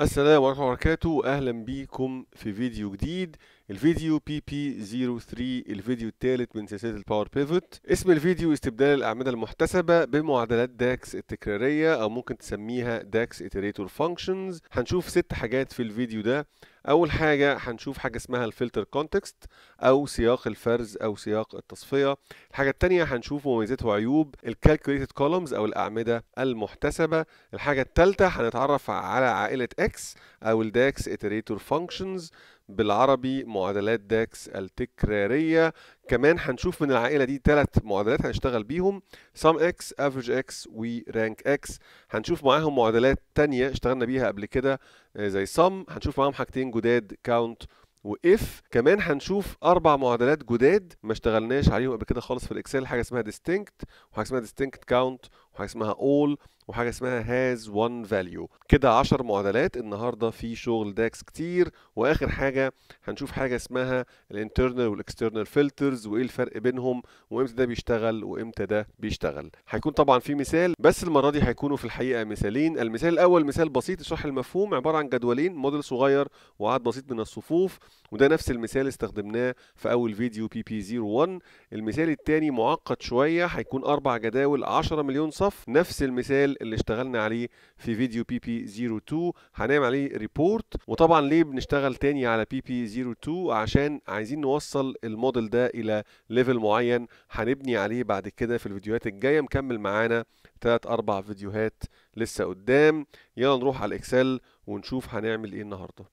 السلام عليكم ورحمة وبركاته أهلا بيكم في فيديو جديد الفيديو بي بي 03 الفيديو الثالث من سلسلة الباور بيفوت اسم الفيديو استبدال الأعمدة المحتسبة بمعادلات داكس التكرارية أو ممكن تسميها داكس اتريتور فانكشنز هنشوف ست حاجات في الفيديو ده اول حاجه هنشوف حاجه اسمها الفلتر كونتكست او سياق الفرز او سياق التصفيه الحاجه الثانيه هنشوف مميزات وعيوب الكالكوليتد كولومز او الاعمده المحتسبه الحاجه الثالثه هنتعرف على عائله اكس او الداكس اتريتور فانكشنز بالعربي معادلات داكس التكراريه كمان هنشوف من العائله دي ثلاث معادلات هنشتغل بيهم sum اكس افريج اكس ورانك اكس هنشوف معاهم معادلات تانية اشتغلنا بيها قبل كده آه، زي سام هنشوف معاهم حاجتين جداد كاونت واف كمان هنشوف اربع معادلات جداد ما اشتغلناش عليهم قبل كده خالص في الاكسل حاجه اسمها ديستينكت وحاجه اسمها ديستينكت كاونت حاجه اسمها اول وحاجه اسمها هاز وان فاليو كده 10 معادلات النهارده في شغل داكس كتير واخر حاجه هنشوف حاجه اسمها الانترنال والاكسترنال فلترز وايه الفرق بينهم وامتى ده بيشتغل وامتى ده بيشتغل هيكون طبعا في مثال بس المره دي هيكونوا في الحقيقه مثالين المثال الاول مثال بسيط يشرح المفهوم عباره عن جدولين موديل صغير وعدد بسيط من الصفوف وده نفس المثال استخدمناه في اول فيديو بي بي 01 المثال الثاني معقد شويه هيكون اربع جداول 10 مليون صف هنضيف نفس المثال اللي اشتغلنا عليه في فيديو بي بي 02 هنعمل عليه ريبورت وطبعا ليه بنشتغل تاني على بي بي 02 عشان عايزين نوصل الموديل ده الى ليفل معين هنبني عليه بعد كده في الفيديوهات الجايه مكمل معانا تلات اربع فيديوهات لسه قدام يلا نروح على الاكسل ونشوف هنعمل ايه النهارده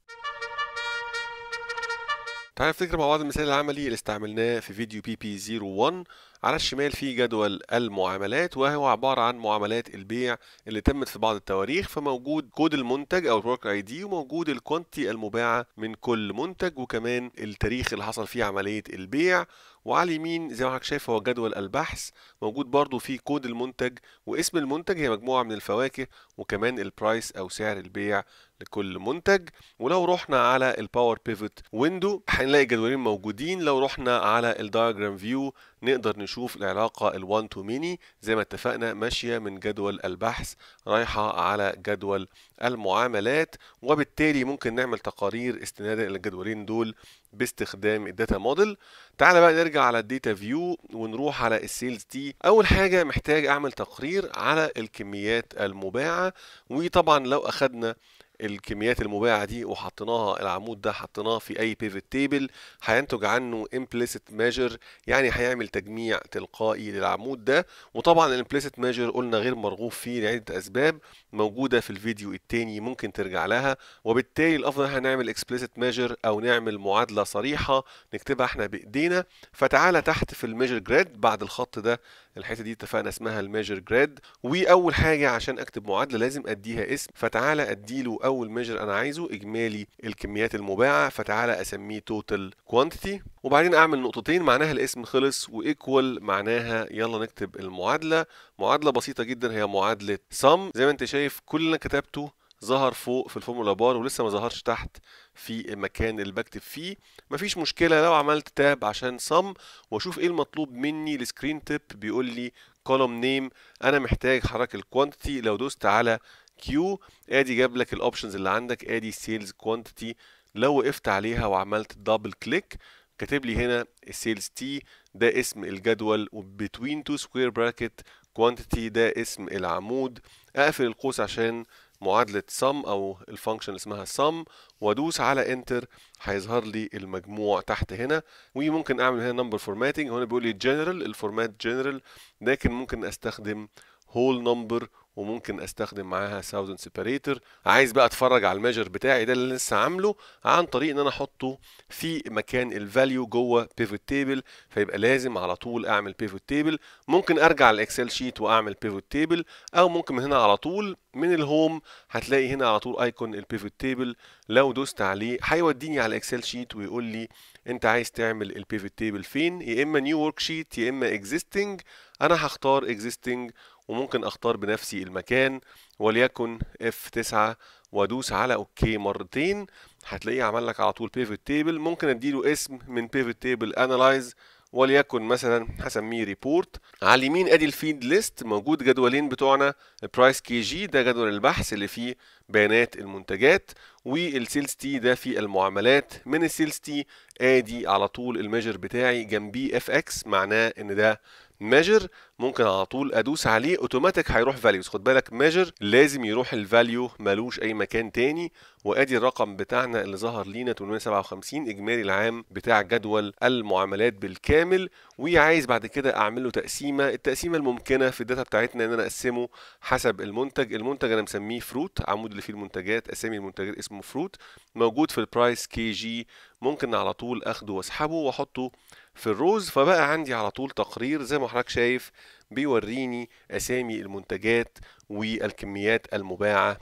تعالى نفتكر مع بعض المثال العملي اللي استعملناه في فيديو بي بي 01 على الشمال في جدول المعاملات وهو عبارة عن معاملات البيع اللي تمت في بعض التواريخ فموجود كود المنتج أو الورك اي دي وموجود الكونتي المباعة من كل منتج وكمان التاريخ اللي حصل فيه عملية البيع وعلى اليمين زي ما حضرتك شايف هو جدول البحث موجود برضو فيه كود المنتج واسم المنتج هي مجموعة من الفواكه وكمان البرايس أو سعر البيع لكل منتج ولو رحنا على الباور بيفوت ويندو هنلاقي جدولين موجودين لو رحنا على الدايجرام فيو نقدر نشوف العلاقة ال1 تو ميني زي ما اتفقنا ماشية من جدول البحث رايحة على جدول المعاملات وبالتالي ممكن نعمل تقارير استنادا الى الجدولين دول باستخدام الداتا موديل تعالى بقى نرجع على الداتا فيو ونروح على السيلز دي اول حاجه محتاج اعمل تقرير على الكميات المباعه وطبعا لو اخدنا الكميات المباعه دي وحطيناها العمود ده حطيناه في اي بيفت تيبل هينتج عنه implicit measure يعني هيعمل تجميع تلقائي للعمود ده وطبعا الامبليسيت measure قلنا غير مرغوب فيه لعده اسباب موجودة في الفيديو التاني ممكن ترجع لها وبالتالي الأفضل احنا نعمل explicit measure أو نعمل معادلة صريحة نكتبها احنا بإيدينا فتعالى تحت في الميجر جريد بعد الخط ده الحتة دي اتفقنا اسمها الميجر جريد وأول حاجة عشان أكتب معادلة لازم أديها اسم فتعالى أديله أول ميجر أنا عايزه إجمالي الكميات المباعة فتعالى أسميه total quantity وبعدين اعمل نقطتين معناها الاسم خلص وايكوال معناها يلا نكتب المعادله معادله بسيطه جدا هي معادله سم زي ما انت شايف كل اللي انا كتبته ظهر فوق في الفورمولا بار ولسه ما ظهرش تحت في المكان اللي بكتب فيه مفيش مشكله لو عملت تاب عشان سم واشوف ايه المطلوب مني السكرين تيب بيقول لي كولوم نيم انا محتاج حرك الكوانتيتي لو دوست على كيو ادي جاب لك الاوبشنز اللي عندك ادي سيلز كوانتيتي لو وقفت عليها وعملت دبل كليك كاتب لي هنا السيلز تي ده اسم الجدول وبتوين تو سكوير براكت كوانتيتي ده اسم العمود اقفل القوس عشان معادلة sum أو الفانكشن اسمها sum وأدوس على انتر هيظهر لي المجموع تحت هنا وممكن أعمل هنا نمبر فورماتنج هنا بيقول لي جنرال الفورمات جنرال لكن ممكن أستخدم هول نمبر وممكن استخدم معاها ساوزن سيباريتر عايز بقى اتفرج على الميجر بتاعي ده اللي لسه عامله عن طريق ان انا احطه في مكان الفاليو جوه بيفوت تيبل فيبقى لازم على طول اعمل بيفوت تيبل ممكن ارجع الاكسل شيت واعمل بيفوت تيبل او ممكن من هنا على طول من الهوم هتلاقي هنا على طول ايكون البيفوت تيبل لو دوست عليه هيوديني على الاكسل شيت ويقول لي انت عايز تعمل البيفوت تيبل فين يا اما نيو ورك شيت يا اما اكزيستنج انا هختار اكزيستنج وممكن اختار بنفسي المكان وليكن F9 وادوس على اوكي مرتين هتلاقيه عمل لك على طول pivot table ممكن اديله اسم من pivot table analyze وليكن مثلا هسميه ريبورت على اليمين ادي الفيد ليست موجود جدولين بتوعنا البرايس كي جي ده جدول البحث اللي فيه بيانات المنتجات والسيلز تي ده في المعاملات من السيلز تي ادي على طول الميجر بتاعي جنبيه اف اكس معناه ان ده ميجر ممكن على طول ادوس عليه اوتوماتيك هيروح فاليوز خد بالك ميجر لازم يروح الفاليو ملوش اي مكان تاني وادي الرقم بتاعنا اللي ظهر لينا 857 اجمالي العام بتاع جدول المعاملات بالكامل وعايز بعد كده اعمل له تقسيمه التقسيمه الممكنه في الداتا بتاعتنا ان انا اقسمه حسب المنتج المنتج انا مسميه فروت عمود اللي فيه المنتجات اسامي المنتجات اسمه فروت موجود في البرايس كي جي ممكن على طول اخده واسحبه واحطه في الروز فبقى عندي على طول تقرير زي ما حضرتك شايف بيوريني اسامي المنتجات والكميات المباعه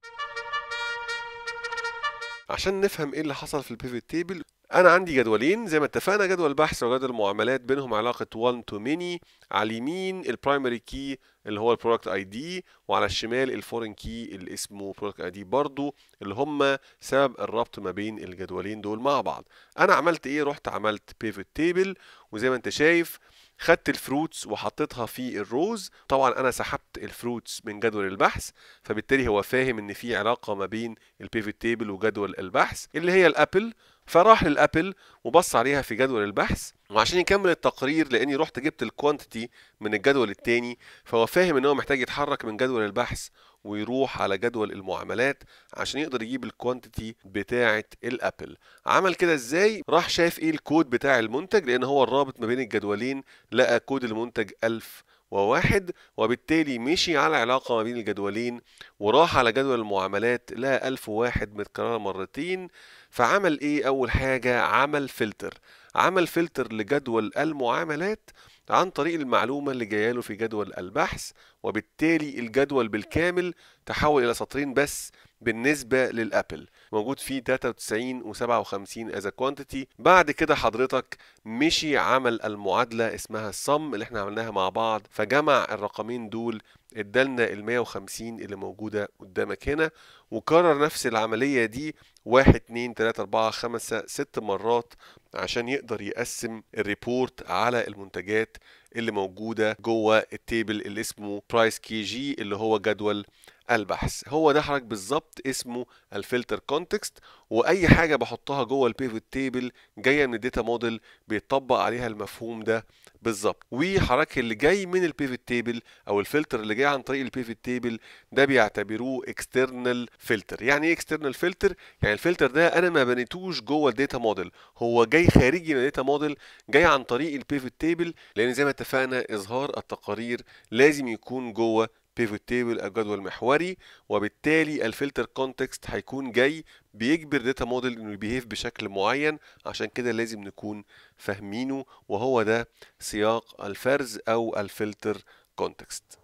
عشان نفهم ايه اللي حصل في البيفت تيبل انا عندي جدولين زي ما اتفقنا جدول بحث وجدول المعاملات بينهم علاقه 1 تو ميني على اليمين البرايمري كي اللي هو البرودكت اي دي وعلى الشمال الفورن كي اللي اسمه برودكت اي دي برضو اللي هم سبب الربط ما بين الجدولين دول مع بعض انا عملت ايه رحت عملت بيفت تيبل وزي ما انت شايف خدت الفروتس وحطيتها في الروز طبعا انا سحبت الفروتس من جدول البحث فبالتالي هو فاهم ان في علاقه ما بين البيفت تيبل وجدول البحث اللي هي الابل فراح للابل وبص عليها في جدول البحث وعشان يكمل التقرير لاني رحت جبت الكوانتيتي من الجدول التاني فهو فاهم ان هو محتاج يتحرك من جدول البحث ويروح على جدول المعاملات عشان يقدر يجيب الكوانتيتي بتاعه الابل عمل كده ازاي راح شايف ايه الكود بتاع المنتج لان هو الرابط ما بين الجدولين لقى كود المنتج 1000 وواحد وبالتالي مشي على علاقة ما بين الجدولين وراح على جدول المعاملات لقى ألف وواحد متكررة مرتين فعمل إيه أول حاجة عمل فلتر عمل فلتر لجدول المعاملات عن طريق المعلومة اللي جاية له في جدول البحث وبالتالي الجدول بالكامل تحول إلى سطرين بس بالنسبة للأبل موجود فيه 93 و 57 از كوانتيتي بعد كده حضرتك مشي عمل المعادلة اسمها الصم اللي احنا عملناها مع بعض فجمع الرقمين دول ادالنا ال 150 اللي موجودة قدامك هنا وكرر نفس العملية دي واحد اتنين تلاتة أربعة خمسة ست مرات عشان يقدر يقسم الريبورت على المنتجات اللي موجودة جوه التيبل اللي اسمه برايس كي جي اللي هو جدول البحث هو ده حضرتك بالظبط اسمه الفلتر كونتكست واي حاجه بحطها جوه البيفوت تيبل جايه من الداتا موديل بيطبق عليها المفهوم ده بالظبط وحضرتك اللي جاي من البيفوت تيبل او الفلتر اللي جاي عن طريق البيفوت تيبل ده بيعتبروه اكسترنال فلتر يعني ايه اكسترنال فلتر يعني الفلتر ده انا ما بنيتوش جوه الداتا موديل هو جاي خارجي من الداتا موديل جاي عن طريق البيفوت تيبل لان زي ما اتفقنا اظهار التقارير لازم يكون جوه بيفوت تيبل او جدول محوري وبالتالي الفلتر كونتكست هيكون جاي بيجبر داتا موديل انه يبيهيف بشكل معين عشان كده لازم نكون فاهمينه وهو ده سياق الفرز او الفلتر كونتكست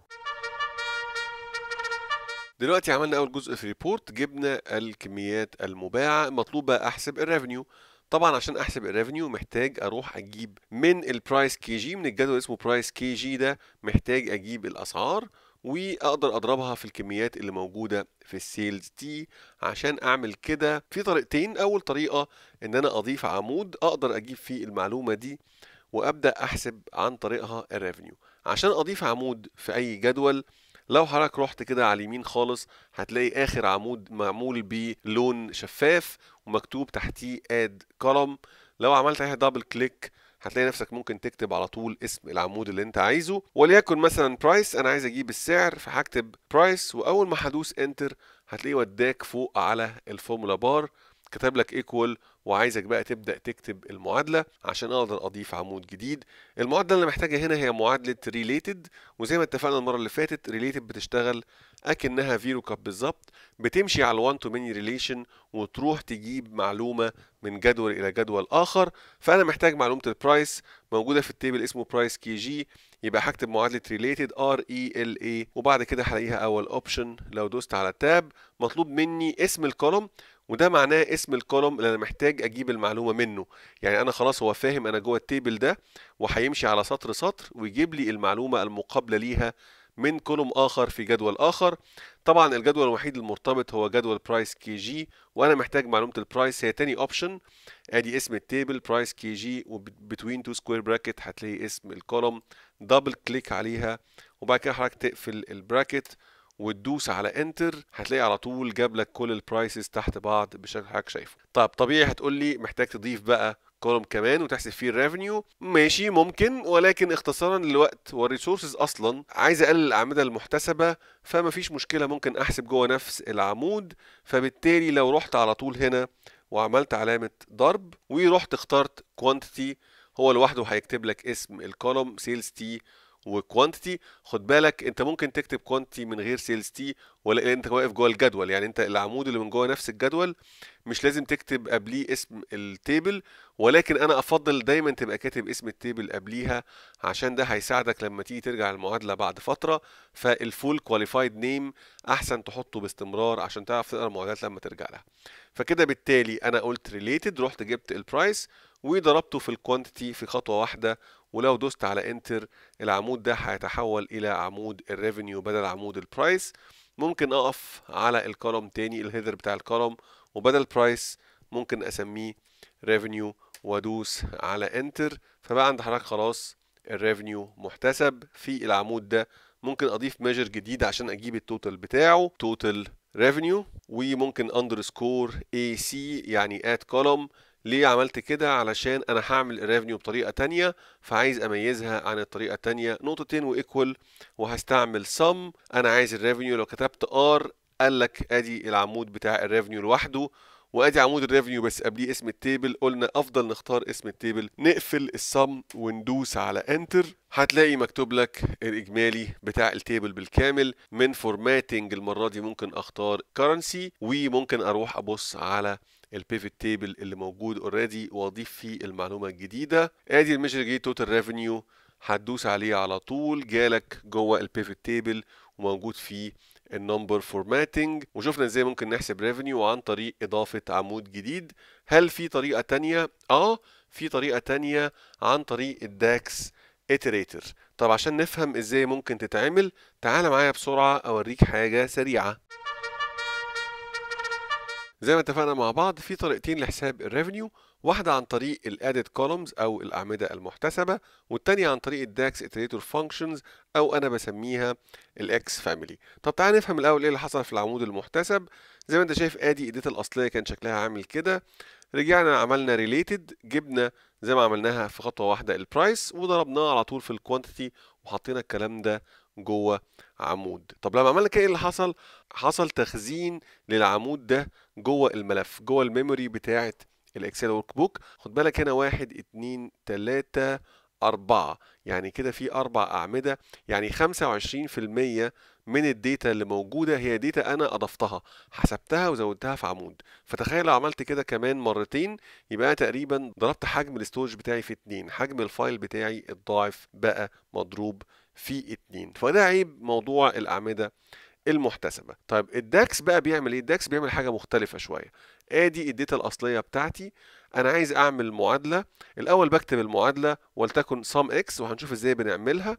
دلوقتي عملنا اول جزء في ريبورت جبنا الكميات المباعه المطلوبه احسب الريفنيو طبعا عشان احسب الريفنيو محتاج اروح اجيب من البرايس كي جي من الجدول اسمه برايس كي جي ده محتاج اجيب الاسعار واقدر اضربها في الكميات اللي موجوده في السيلز تي عشان اعمل كده في طريقتين اول طريقه ان انا اضيف عمود اقدر اجيب فيه المعلومه دي وابدا احسب عن طريقها الريفنيو عشان اضيف عمود في اي جدول لو حضرتك رحت كده على اليمين خالص هتلاقي اخر عمود معمول بلون شفاف ومكتوب تحتيه اد كولم لو عملت عليها دبل كليك هتلاقي نفسك ممكن تكتب على طول اسم العمود اللي انت عايزه وليكن مثلا برايس انا عايز اجيب السعر فهكتب برايس واول ما هدوس انتر هتلاقيه وداك فوق على الفورمولا بار كتب لك ايكوال وعايزك بقى تبدا تكتب المعادله عشان اقدر اضيف عمود جديد المعادله اللي محتاجها هنا هي معادله ريليتد وزي ما اتفقنا المره اللي فاتت ريليتد بتشتغل اكنها فيرو كاب بالظبط بتمشي على الوان تو ميني ريليشن وتروح تجيب معلومه من جدول الى جدول اخر فانا محتاج معلومه البرايس موجوده في التيبل اسمه برايس كي جي يبقى هكتب معادله ريليتد ار اي ال اي وبعد كده هلاقيها اول اوبشن لو دوست على التاب مطلوب مني اسم الكولوم وده معناه اسم الكولوم اللي انا محتاج اجيب المعلومه منه يعني انا خلاص هو فاهم انا جوه التيبل ده وهيمشي على سطر سطر ويجيب لي المعلومه المقابله ليها من كولوم اخر في جدول اخر طبعا الجدول الوحيد المرتبط هو جدول برايس كي جي وانا محتاج معلومه البرايس هي تاني اوبشن ادي اسم التيبل برايس كي جي وبتوين تو سكوير براكت هتلاقي اسم الكولوم دبل كليك عليها وبعد كده حضرتك تقفل البراكت وتدوس على انتر هتلاقي على طول جاب لك كل البرايسز تحت بعض بالشكل اللي حضرتك شايفه طب طبيعي هتقول لي محتاج تضيف بقى كولوم كمان وتحسب فيه الريفنيو ماشي ممكن ولكن اختصارا للوقت والريسورسز اصلا عايز اقلل الاعمده المحتسبه فما فيش مشكله ممكن احسب جوه نفس العمود فبالتالي لو رحت على طول هنا وعملت علامه ضرب ورحت اخترت كوانتيتي هو لوحده هيكتب لك اسم الكولوم سيلز تي وكوانتيتي خد بالك انت ممكن تكتب كوانتيتي من غير سيلز تي ولا انت واقف جوه الجدول يعني انت العمود اللي من جوه نفس الجدول مش لازم تكتب قبليه اسم التيبل ولكن انا افضل دايما تبقى كاتب اسم التيبل قبليها عشان ده هيساعدك لما تيجي ترجع المعادله بعد فتره فالفول كواليفايد نيم احسن تحطه باستمرار عشان تعرف تقرا المعادلات لما ترجع لها فكده بالتالي انا قلت ريليتد رحت جبت البرايس وضربته في الكوانتيتي في خطوه واحده ولو دوست على انتر العمود ده هيتحول الى عمود الريفينيو بدل عمود البرايس ممكن اقف على الكولوم تاني الهيدر بتاع الكولوم وبدل برايس ممكن اسميه ريفينيو وادوس على انتر فبقى عند حضرتك خلاص الريفينيو محتسب في العمود ده ممكن اضيف ميجر جديد عشان اجيب التوتال بتاعه توتال ريفينيو وممكن اندرسكور اي سي يعني ات كولوم ليه عملت كده علشان انا هعمل الريفنيو بطريقه تانية فعايز اميزها عن الطريقه التانية نقطتين وايكوال وهستعمل سم انا عايز الريفنيو لو كتبت ار قال لك ادي العمود بتاع الريفنيو لوحده وادي عمود الريفنيو بس قبليه اسم التيبل قلنا افضل نختار اسم التيبل نقفل السم وندوس على انتر هتلاقي مكتوب لك الاجمالي بتاع التيبل بالكامل من فورماتنج المره دي ممكن اختار كرنسي وممكن اروح ابص على البيفت تيبل اللي موجود اوريدي واضيف فيه المعلومه الجديده ادي الميجر جيت توتال ريفينيو هتدوس عليه على طول جالك جوه البيفت تيبل وموجود فيه النمبر فورماتنج وشفنا ازاي ممكن نحسب ريفينيو عن طريق اضافه عمود جديد هل في طريقه تانية اه في طريقه تانية عن طريق الداكس اتريتر طب عشان نفهم ازاي ممكن تتعمل تعال معايا بسرعه اوريك حاجه سريعه زي ما اتفقنا مع بعض في طريقتين لحساب الريفينيو واحدة عن طريق الـ Added Columns أو الأعمدة المحتسبة والتانية عن طريق الـ DAX Iterator Functions أو أنا بسميها الـ X Family طب تعالى نفهم الأول إيه اللي حصل في العمود المحتسب زي ما أنت شايف آدي إيديت الأصلية كان شكلها عامل كده رجعنا عملنا Related جبنا زي ما عملناها في خطوة واحدة الـ Price وضربناها على طول في الـ Quantity وحطينا الكلام ده جوه عمود طب لما عملنا كده ايه اللي حصل حصل تخزين للعمود ده جوه الملف جوه الميموري بتاعه الاكسل ورك بوك خد بالك هنا واحد اتنين تلاتة أربعة يعني كده في أربع أعمدة يعني خمسة وعشرين في المية من الديتا اللي موجودة هي ديتا أنا أضفتها حسبتها وزودتها في عمود فتخيل لو عملت كده كمان مرتين يبقى أنا تقريبا ضربت حجم الاستورج بتاعي في اتنين حجم الفايل بتاعي الضعف بقى مضروب في اتنين فده عيب موضوع الأعمدة المحتسبه طيب الداكس بقى بيعمل ايه الداكس بيعمل حاجه مختلفه شويه ادي الداتا الاصليه بتاعتي انا عايز اعمل معادله الاول بكتب المعادله ولتكن سام اكس وهنشوف ازاي بنعملها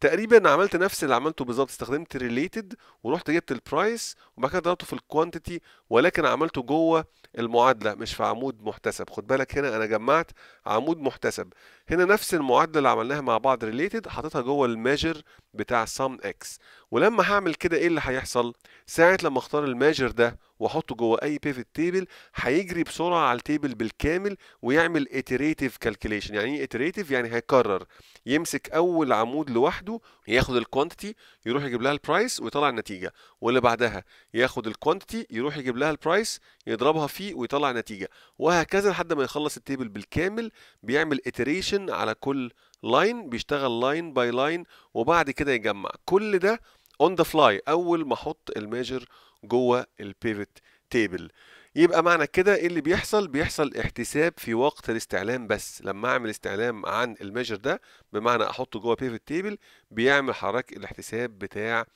تقريبا عملت نفس اللي عملته بالظبط استخدمت ريليتد ورحت جبت البرايس وبعد كده ضربته في الكوانتيتي ولكن عملته جوه المعادله مش في عمود محتسب خد بالك هنا انا جمعت عمود محتسب هنا نفس المعادله اللي عملناها مع بعض ريليتد حطيتها جوه الميجر بتاع sum x ولما هعمل كده ايه اللي هيحصل ساعة لما اختار الماجر ده واحطه جوه اي pivot table هيجري بسرعة على التيبل بالكامل ويعمل iterative calculation يعني ايه iterative يعني هيكرر يمسك اول عمود لوحده ياخد الكوانتيتي يروح يجيب لها البرايس ويطلع النتيجة واللي بعدها ياخد الكوانتيتي يروح يجيب لها البرايس يضربها فيه ويطلع نتيجة وهكذا لحد ما يخلص التيبل بالكامل بيعمل iteration على كل لاين بيشتغل لاين باي لاين وبعد كده يجمع كل ده اون ذا فلاي اول ما احط الميجر جوه البيفت تيبل يبقى معنى كده ايه اللي بيحصل بيحصل احتساب في وقت الاستعلام بس لما اعمل استعلام عن الميجر ده بمعنى احطه جوه بيفت تيبل بيعمل حركه الاحتساب بتاع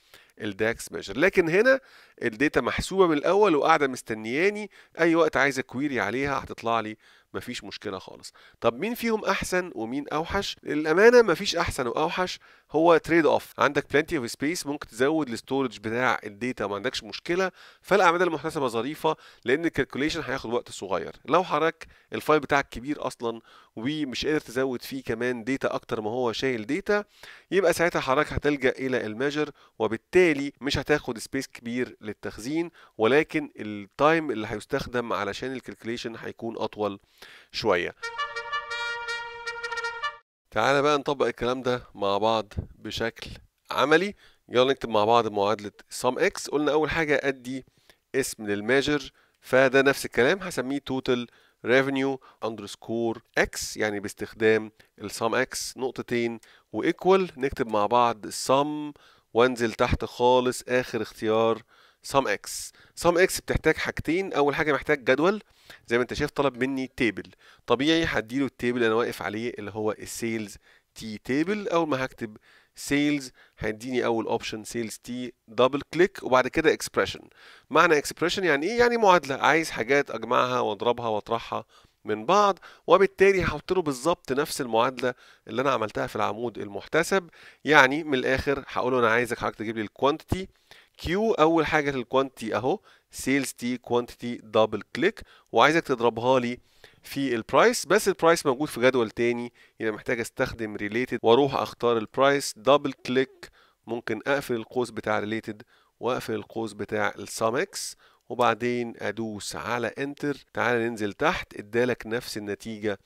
الداكس ميجر لكن هنا الداتا محسوبه من الاول وقاعده مستنياني اي وقت عايز كويري عليها هتطلع لي مفيش مشكله خالص طب مين فيهم احسن ومين اوحش الأمانة مفيش احسن واوحش هو تريد اوف عندك plenty اوف سبيس ممكن تزود الستورج بتاع الديتا وما عندكش مشكله فالاعمده المحتسبه ظريفه لان الكالكوليشن هياخد وقت صغير لو حضرتك الفايل بتاعك كبير اصلا ومش قادر تزود فيه كمان داتا اكتر ما هو شايل داتا يبقى ساعتها حضرتك هتلجا الى الميجر وبالتالي مش هتاخد سبيس كبير للتخزين ولكن التايم اللي هيستخدم علشان الكالكوليشن هيكون اطول شوية تعالى بقى نطبق الكلام ده مع بعض بشكل عملي يلا نكتب مع بعض معادلة sum x قلنا أول حاجة أدي اسم للماجر فده نفس الكلام هسميه total revenue underscore x يعني باستخدام السم x نقطتين وايكوال نكتب مع بعض السم وانزل تحت خالص آخر اختيار sum x sum x بتحتاج حاجتين أول حاجة محتاج جدول زي ما انت شايف طلب مني تيبل طبيعي هديله التيبل انا واقف عليه اللي هو السيلز تي تيبل اول ما هكتب سيلز هيديني اول اوبشن سيلز تي دبل كليك وبعد كده اكسبريشن معنى اكسبريشن يعني ايه يعني معادله عايز حاجات اجمعها واضربها واطرحها من بعض وبالتالي هحط له بالظبط نفس المعادله اللي انا عملتها في العمود المحتسب يعني من الاخر هقول له انا عايزك حضرتك تجيب لي الكوانتيتي كيو اول حاجه الكوانتي اهو سيلز تي كوانتيتي دبل كليك وعايزك تضربها لي في البرايس بس البرايس موجود في جدول تاني يبقى محتاج استخدم ريليتد واروح اختار البرايس دبل كليك ممكن اقفل القوس بتاع ريليتد واقفل القوس بتاع السامكس وبعدين ادوس على انتر تعال ننزل تحت ادالك نفس النتيجه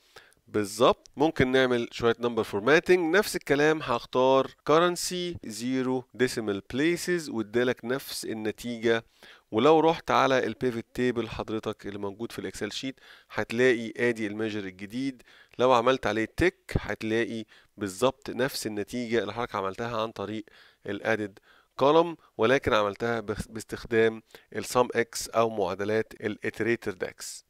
بالظبط ممكن نعمل شويه نمبر فورماتنج نفس الكلام هختار currency زيرو ديسيمال بليسز وادالك نفس النتيجه ولو رحت على البيفت تيبل حضرتك اللي موجود في الاكسل شيت هتلاقي ادي الميجر الجديد لو عملت عليه تك هتلاقي بالظبط نفس النتيجه اللي حضرتك عملتها عن طريق الادد كولم ولكن عملتها باستخدام السم اكس او معادلات الاتريتر داكس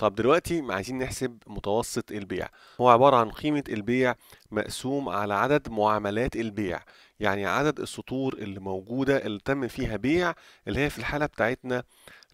طب دلوقتي عايزين نحسب متوسط البيع هو عبارة عن قيمة البيع مقسوم على عدد معاملات البيع يعني عدد السطور اللي موجودة اللي تم فيها بيع اللي هي في الحالة بتاعتنا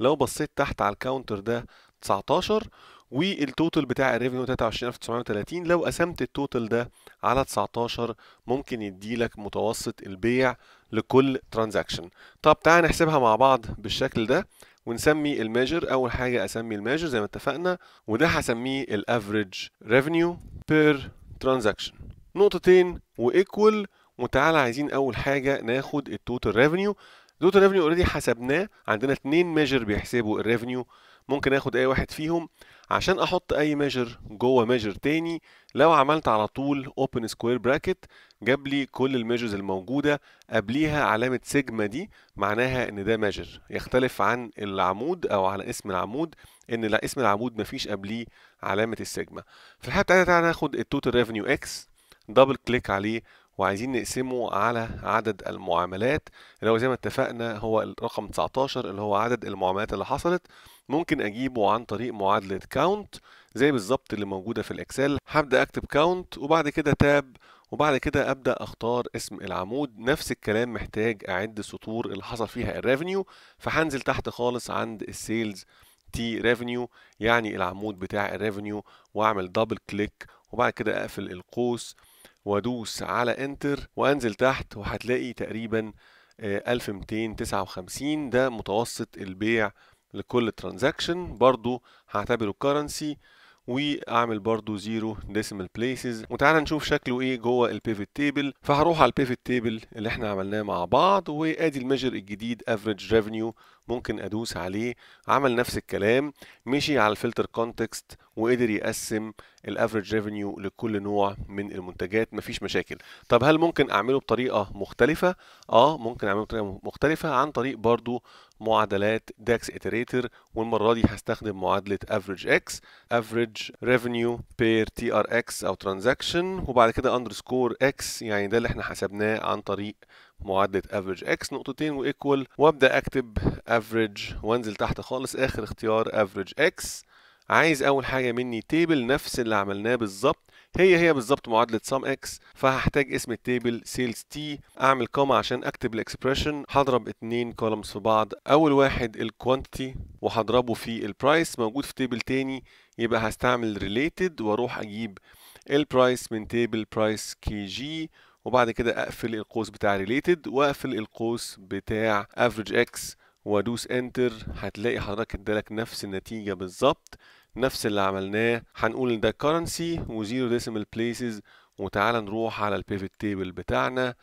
لو بصيت تحت على الكاونتر ده 19 والتوتال بتاع الريفينيو 23930 لو قسمت التوتال ده على 19 ممكن يديلك متوسط البيع لكل ترانزاكشن طب تعال نحسبها مع بعض بالشكل ده ونسمي الميجر اول حاجه اسمي الميجر زي ما اتفقنا وده هسميه الافريج ريفينيو بير ترانزاكشن نقطتين وايكوال وتعالى عايزين اول حاجه ناخد التوتال ريفينيو التوتال ريفينيو اوريدي حسبناه عندنا اتنين ميجر بيحسبوا الريفينيو ممكن اخد اي واحد فيهم عشان احط اي ميجر جوه ميجر تاني لو عملت على طول اوبن سكوير براكت جاب لي كل الميجرز الموجوده قبليها علامه سيجما دي معناها ان ده ميجر يختلف عن العمود او على اسم العمود ان لا اسم العمود مفيش قبليه علامه السيجما في الحاله بتاعتنا تعالى ناخد التوتال ريفينيو اكس دبل كليك عليه وعايزين نقسمه على عدد المعاملات اللي هو زي ما اتفقنا هو الرقم 19 اللي هو عدد المعاملات اللي حصلت ممكن اجيبه عن طريق معادله كاونت زي بالظبط اللي موجوده في الاكسل هبدا اكتب كاونت وبعد كده تاب وبعد كده ابدا اختار اسم العمود نفس الكلام محتاج اعد السطور اللي حصل فيها الريفنيو فهنزل تحت خالص عند السيلز تي ريفنيو يعني العمود بتاع الريفنيو واعمل دبل كليك وبعد كده اقفل القوس وادوس على انتر وانزل تحت وهتلاقي تقريبا 1259 آه، ده متوسط البيع لكل ترانزاكشن برضو هعتبره كرنسي واعمل برضو زيرو ديسيمال بليسز وتعالى نشوف شكله ايه جوه البيفت تيبل فهروح على البيفت تيبل اللي احنا عملناه مع بعض وادي الميجر الجديد افريج ريفينيو ممكن ادوس عليه عمل نفس الكلام مشي على الفلتر كونتكست وقدر يقسم الافريج ريفينيو لكل نوع من المنتجات مفيش مشاكل طب هل ممكن اعمله بطريقه مختلفه اه ممكن اعمله بطريقه مختلفه عن طريق برضو معادلات داكس اتريتر والمره دي هستخدم معادله افريج اكس افريج ريفينيو بير تي ار اكس او ترانزاكشن وبعد كده اندرسكور اكس يعني ده اللي احنا حسبناه عن طريق معادله افريج اكس نقطتين وايكوال وابدا اكتب افريج وانزل تحت خالص اخر اختيار افريج اكس عايز اول حاجه مني تيبل نفس اللي عملناه بالظبط هي هي بالظبط معادله سام اكس فهحتاج اسم التيبل سيلز تي اعمل كوما عشان اكتب الاكسبريشن هضرب اتنين كولمز في بعض اول واحد الكوانتيتي وهضربه في البرايس موجود في تيبل تاني يبقى هستعمل ريليتد واروح اجيب البرايس من تيبل برايس كي جي وبعد كده اقفل القوس بتاع ريليتد واقفل القوس بتاع افريج اكس وادوس انتر هتلاقي حضرتك ادالك نفس النتيجه بالظبط نفس اللي عملناه هنقول ده currency وزيرو decimal places وتعالى نروح على البيفت تيبل بتاعنا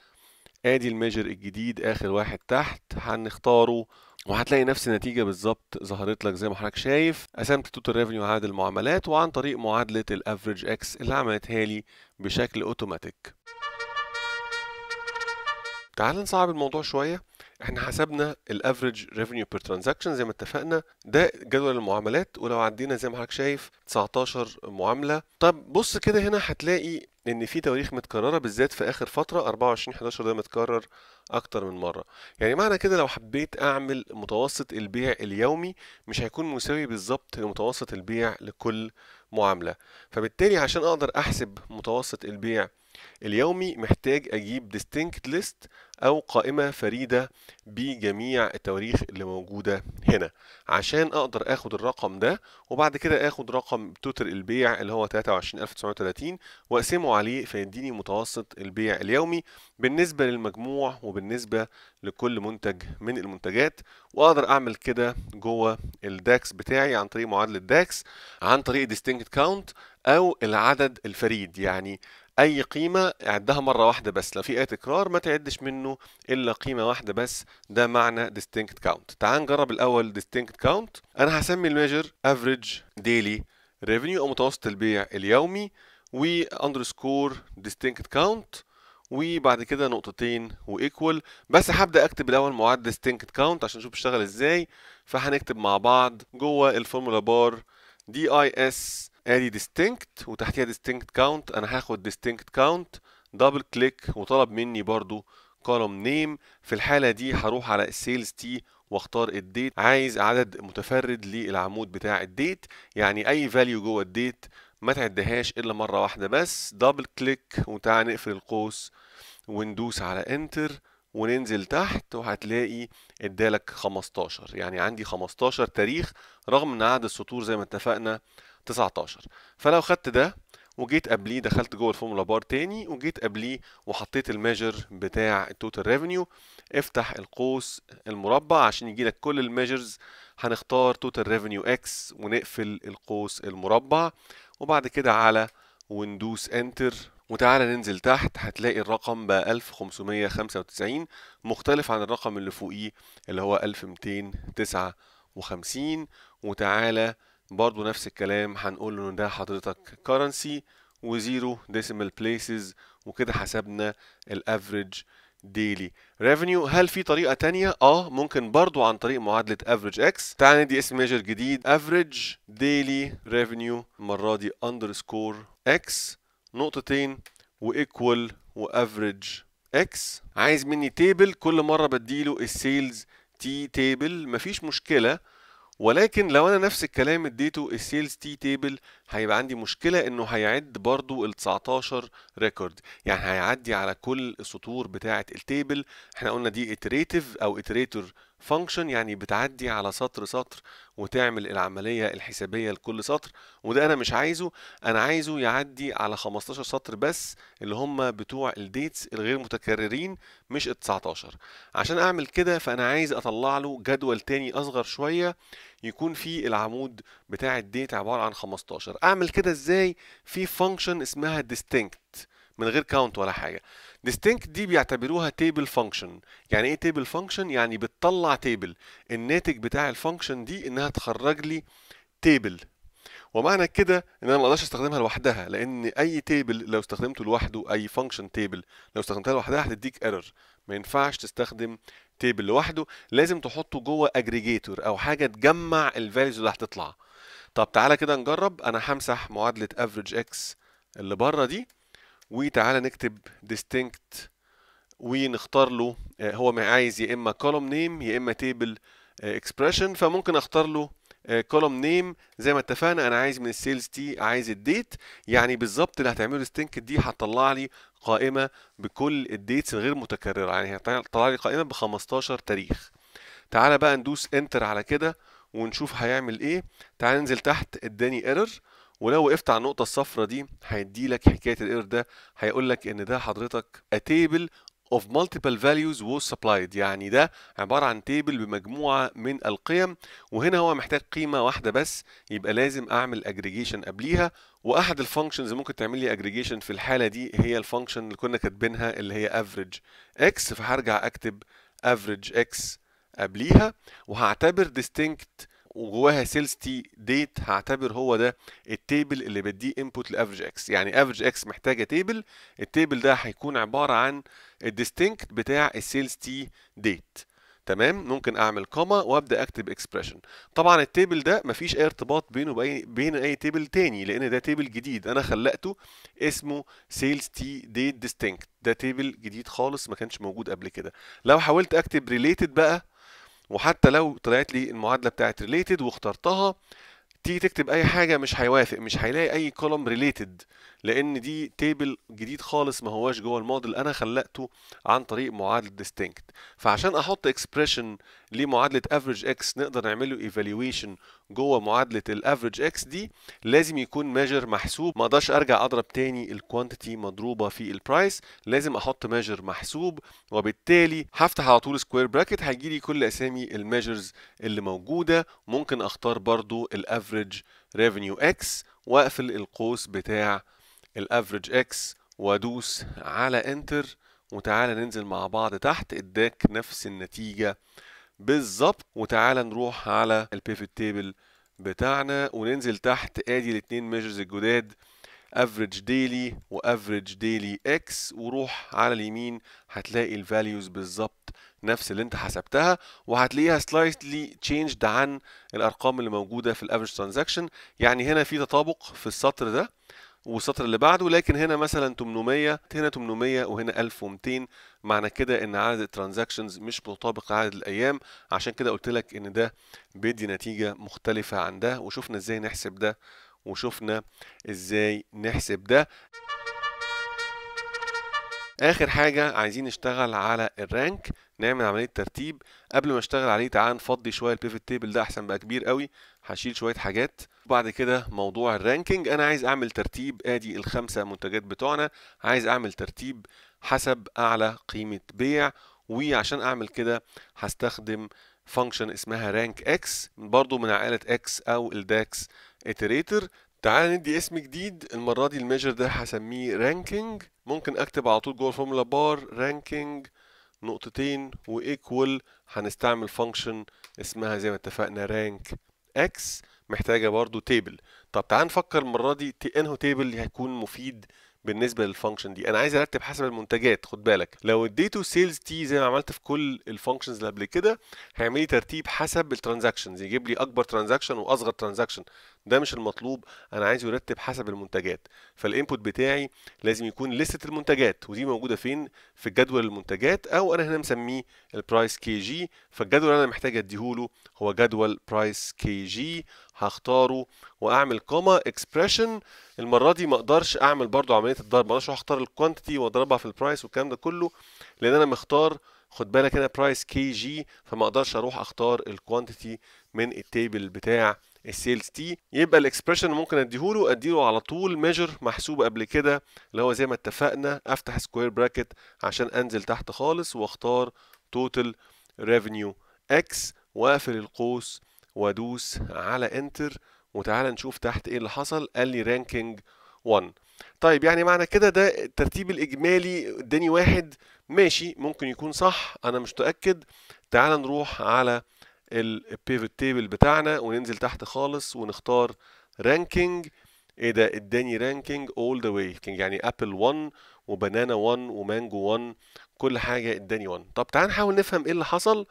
ادي الميجر الجديد اخر واحد تحت هنختاره وهتلاقي نفس النتيجة بالظبط ظهرت لك زي ما حضرتك شايف قسمت توتال ريفينيو عدد المعاملات وعن طريق معادلة الافريج اكس اللي عملتها لي بشكل اوتوماتيك تعال نصعب الموضوع شوية احنا حسبنا الافريج ريفينيو بير ترانزاكشن زي ما اتفقنا ده جدول المعاملات ولو عدينا زي ما حضرتك شايف 19 معامله طب بص كده هنا هتلاقي ان في تواريخ متكرره بالذات في اخر فتره 24 11 ده متكرر اكتر من مره يعني معنى كده لو حبيت اعمل متوسط البيع اليومي مش هيكون مساوي بالظبط لمتوسط البيع لكل معامله فبالتالي عشان اقدر احسب متوسط البيع اليومي محتاج اجيب ديستينكت ليست أو قائمة فريدة بجميع التواريخ اللي موجودة هنا عشان أقدر آخد الرقم ده وبعد كده آخد رقم توتر البيع اللي هو 23930 وأقسمه عليه فيديني متوسط البيع اليومي بالنسبة للمجموع وبالنسبة لكل منتج من المنتجات وأقدر أعمل كده جوه الداكس بتاعي عن طريق معادلة داكس عن طريق distinct count أو العدد الفريد يعني اي قيمه اعدها مره واحده بس لو في اي تكرار ما تعدش منه الا قيمه واحده بس ده معنى distinct count تعال نجرب الاول distinct count انا هسمي الميجر average daily revenue او متوسط البيع اليومي و underscore distinct count وبعد كده نقطتين وايكوال بس هبدا اكتب الاول معاد distinct count عشان نشوف بيشتغل ازاي فهنكتب مع بعض جوه الفورمولا بار دي اي اس ادي distinct وتحتيها distinct count انا هاخد distinct count دبل كليك وطلب مني برضو column name في الحالة دي هروح على السيلز تي واختار الديت عايز عدد متفرد للعمود بتاع الديت يعني اي فاليو جوه الديت ما تعدهاش الا مرة واحدة بس دبل كليك وتعال نقفل القوس وندوس على انتر وننزل تحت وهتلاقي ادالك 15 يعني عندي 15 تاريخ رغم ان عدد السطور زي ما اتفقنا 19 فلو خدت ده وجيت قبليه دخلت جوه الفورمولا بار تاني وجيت قبليه وحطيت الميجر بتاع التوتال ريفينيو افتح القوس المربع عشان يجي لك كل الميجرز هنختار توتال ريفينيو اكس ونقفل القوس المربع وبعد كده على وندوس انتر وتعالى ننزل تحت هتلاقي الرقم بقى 1595 مختلف عن الرقم اللي فوقيه اللي هو 1259 وتعالى برضو نفس الكلام هنقول له ان ده حضرتك currency وزيرو decimal places وكده حسبنا الافريج ديلي ريفينيو هل في طريقة تانية؟ اه ممكن برضو عن طريق معادلة افريج اكس تعال ندي اسم ميجر جديد افريج ديلي ريفينيو المرة دي اندرسكور اكس نقطتين وايكوال وافريج اكس عايز مني تيبل كل مرة بديله السيلز تي تيبل مفيش مشكلة ولكن لو انا نفس الكلام اديته السيلز تي تيبل هيبقى عندي مشكله انه هيعد برضو ال 19 ريكورد يعني هيعدي على كل السطور بتاعه التيبل احنا قلنا دي اتريتيف او اتريتور فانكشن يعني بتعدي على سطر سطر وتعمل العملية الحسابية لكل سطر وده أنا مش عايزه أنا عايزه يعدي على 15 سطر بس اللي هم بتوع الديتس الغير متكررين مش ال 19 عشان أعمل كده فأنا عايز أطلع له جدول تاني أصغر شوية يكون فيه العمود بتاع الديت عبارة عن 15 أعمل كده إزاي في فانكشن اسمها distinct من غير كاونت ولا حاجة distinct دي بيعتبروها table function يعني ايه table function يعني بتطلع table الناتج بتاع الفانكشن دي انها تخرج لي table ومعنى كده ان انا ما اقدرش استخدمها لوحدها لان اي تيبل لو استخدمته لوحده اي فانكشن تيبل لو استخدمتها لوحدها هتديك ايرور ما ينفعش تستخدم تيبل لوحده لازم تحطه جوه اجريجيتور او حاجه تجمع الفاليوز اللي هتطلع طب تعالى كده نجرب انا همسح معادله افريج اكس اللي بره دي وتعالى نكتب distinct ونختار له آه، هو ما عايز يا اما column name يا اما table آه، expression فممكن اختار له آه، column name زي ما اتفقنا انا عايز من السيلز دي عايز الديت يعني بالظبط اللي هتعمله distinct دي هتطلع لي قائمه بكل الديتس الغير متكرره يعني هتطلع لي قائمه ب 15 تاريخ تعالى بقى ندوس انتر على كده ونشوف هيعمل ايه تعالى ننزل تحت اداني ايرور ولو وقفت على النقطه الصفراء دي هيدي لك حكايه الايرور ده هيقول لك ان ده حضرتك a table of multiple values was supplied يعني ده عبارة عن تيبل بمجموعة من القيم وهنا هو محتاج قيمة واحدة بس يبقى لازم أعمل aggregation قبليها وأحد الفانكشنز ممكن تعمل لي aggregation في الحالة دي هي الفانكشن اللي كنا كاتبينها اللي هي average x فهرجع أكتب average x قبليها وهعتبر distinct وجواها سيلز تي ديت هعتبر هو ده التيبل اللي بديه انبوت لافريج اكس يعني افريج اكس محتاجه تيبل التيبل ده هيكون عباره عن الديستنكت بتاع السيلز تي ديت تمام ممكن اعمل كوما وابدا اكتب اكسبريشن طبعا التيبل ده مفيش اي ارتباط بينه باي بين اي تيبل تاني لان ده تيبل جديد انا خلقته اسمه سيلز تي ديت ديستنكت ده تيبل جديد خالص ما كانش موجود قبل كده لو حاولت اكتب ريليتد بقى وحتى لو طلعت لي المعادله بتاعت ريليتد واخترتها تيجي تكتب اي حاجه مش هيوافق مش هيلاقي اي كولوم ريليتد لان دي تيبل جديد خالص ما هواش جوه الموديل انا خلقته عن طريق معادله distinct فعشان احط expression لمعادله افريج اكس نقدر نعمل له ايفالويشن جوه معادله الافريج اكس دي لازم يكون ميجر محسوب ما اقدرش ارجع اضرب تاني الكوانتيتي مضروبه في البرايس لازم احط ميجر محسوب وبالتالي هفتح على طول سكوير براكت هيجي لي كل اسامي الميجرز اللي موجوده ممكن اختار برضو الافريج ريفينيو اكس واقفل القوس بتاع الافريج اكس وادوس على انتر وتعالى ننزل مع بعض تحت اداك نفس النتيجه بالظبط وتعالى نروح على البيفت تيبل بتاعنا وننزل تحت ادي الاثنين ميجرز الجداد افريج ديلي وافريج ديلي اكس وروح على اليمين هتلاقي الفاليوز بالظبط نفس اللي انت حسبتها وهتلاقيها سلايتلي تشينجد عن الارقام اللي موجوده في الافريج ترانزاكشن يعني هنا في تطابق في السطر ده والسطر اللي بعده لكن هنا مثلا 800 هنا 800 وهنا 1200 معنى كده ان عدد الترانزاكشنز مش مطابق عدد الايام عشان كده قلت لك ان ده بيدي نتيجه مختلفه عن ده وشفنا ازاي نحسب ده وشفنا ازاي نحسب ده اخر حاجه عايزين نشتغل على الرانك نعمل عمليه ترتيب قبل ما اشتغل عليه تعال نفضي شويه البيفت تيبل ده احسن بقى كبير قوي هشيل شويه حاجات وبعد كده موضوع الرانكينج انا عايز اعمل ترتيب ادي الخمسه منتجات بتوعنا عايز اعمل ترتيب حسب اعلى قيمه بيع وعشان اعمل كده هستخدم فانكشن اسمها رانك اكس برضو من عائله اكس او الداكس اتريتر تعال ندي اسم جديد المره دي الميجر ده هسميه رانكينج ممكن اكتب على طول جوه الفورمولا بار رانكينج نقطتين وايكوال هنستعمل فانكشن اسمها زي ما اتفقنا رانك اكس محتاجه برضو تيبل طب تعال نفكر المره دي انه تيبل اللي هيكون مفيد بالنسبه للفانكشن دي انا عايز ارتب حسب المنتجات خد بالك لو اديته سيلز تي زي ما عملت في كل الفانكشنز اللي قبل كده هيعمل لي ترتيب حسب الترانزاكشنز يجيب لي اكبر ترانزاكشن واصغر ترانزاكشن ده مش المطلوب انا عايز يرتب حسب المنتجات فالانبوت بتاعي لازم يكون لستة المنتجات ودي موجوده فين في جدول المنتجات او انا هنا مسميه البرايس كي جي فالجدول اللي انا محتاج له هو جدول برايس كي جي هختاره واعمل كوما اكسبريشن المره دي ما اقدرش اعمل برضو عمليه الضرب ما اقدرش اختار الكوانتيتي واضربها في البرايس والكلام ده كله لان انا مختار خد بالك هنا برايس كي جي فما اقدرش اروح اختار الكوانتيتي من التيبل بتاع السيلز تي يبقى الاكسبريشن ممكن اديهوله اديله على طول ميجر محسوب قبل كده اللي هو زي ما اتفقنا افتح سكوير براكت عشان انزل تحت خالص واختار توتال ريفينيو اكس واقفل القوس وادوس على انتر وتعالى نشوف تحت ايه اللي حصل قال لي رانكينج 1 طيب يعني معنى كده ده الترتيب الاجمالي اداني واحد ماشي ممكن يكون صح انا مش متاكد تعالى نروح على البيفت تيبل بتاعنا وننزل تحت خالص ونختار رانكينج ايه ده اداني رانكينج اول ذا واي يعني ابل 1 وبنانا 1 ومانجو 1 كل حاجه اداني 1 طب تعال نحاول نفهم ايه اللي حصل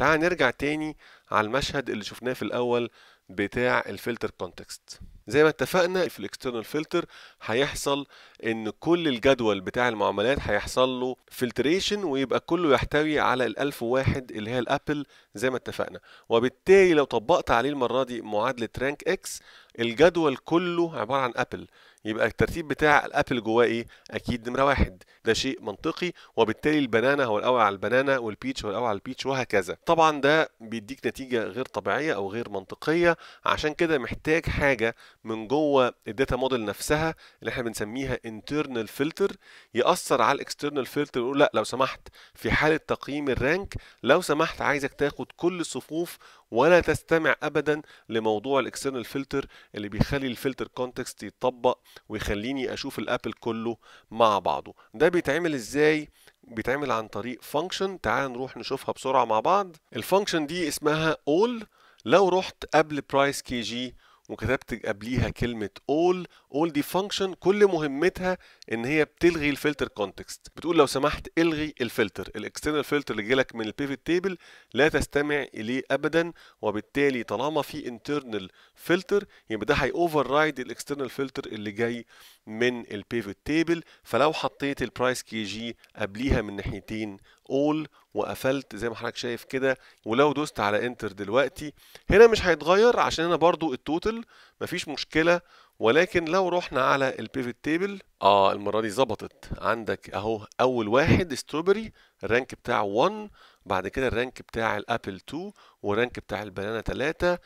تعال نرجع تاني على المشهد اللي شفناه في الأول بتاع الفلتر كونتكست زي ما اتفقنا في الاكسترنال فلتر هيحصل ان كل الجدول بتاع المعاملات هيحصل له فلتريشن ويبقى كله يحتوي على الالف واحد اللي هي الابل زي ما اتفقنا وبالتالي لو طبقت عليه المره دي معادله رانك اكس الجدول كله عباره عن ابل يبقى الترتيب بتاع الابل جواه ايه اكيد نمره واحد ده شيء منطقي وبالتالي البنانه هو الاول على البنانه والبيتش هو الاول على البيتش وهكذا طبعا ده بيديك نتيجه غير طبيعيه او غير منطقيه عشان كده محتاج حاجه من جوه الداتا موديل نفسها اللي احنا بنسميها انترنال فلتر ياثر على الاكسترنال فلتر ويقول لا لو سمحت في حاله تقييم الرانك لو سمحت عايزك تاخد كل الصفوف ولا تستمع ابدا لموضوع الاكسترنال فلتر اللي بيخلي الفلتر كونتكست يتطبق ويخليني اشوف الابل كله مع بعضه ده بيتعمل ازاي بيتعمل عن طريق فانكشن تعال نروح نشوفها بسرعه مع بعض الفانكشن دي اسمها اول لو رحت قبل برايس كي جي وكتبت قبليها كلمه all all دي فانكشن كل مهمتها ان هي بتلغي الفلتر كونتكست بتقول لو سمحت الغي الفلتر الاكسترنال فلتر اللي جالك من البيفت تيبل لا تستمع اليه ابدا وبالتالي طالما في انترنال فلتر يبقى ده هي override رايد الاكسترنال فلتر اللي جاي من البيفت تيبل فلو حطيت البرايس كي جي قبليها من ناحيتين اول وقفلت زي ما حضرتك شايف كده ولو دوست على انتر دلوقتي هنا مش هيتغير عشان هنا برضو التوتال مفيش مشكله ولكن لو رحنا على البيفت تيبل اه المره دي ظبطت عندك اهو اول واحد ستروبري الرانك بتاعه 1 بعد كده الرانك بتاع الابل 2 والرانك بتاع البنانا 3